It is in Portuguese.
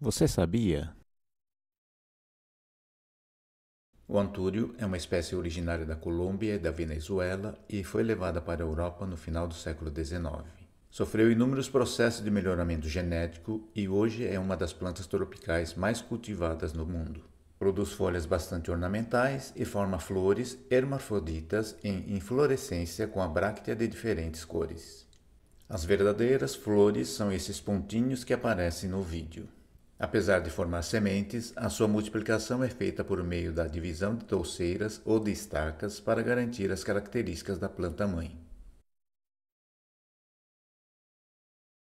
Você sabia? O antúrio é uma espécie originária da Colômbia e da Venezuela e foi levada para a Europa no final do século XIX. Sofreu inúmeros processos de melhoramento genético e hoje é uma das plantas tropicais mais cultivadas no mundo. Produz folhas bastante ornamentais e forma flores hermafroditas em inflorescência com a bráctea de diferentes cores. As verdadeiras flores são esses pontinhos que aparecem no vídeo. Apesar de formar sementes, a sua multiplicação é feita por meio da divisão de touceiras ou de estacas para garantir as características da planta-mãe.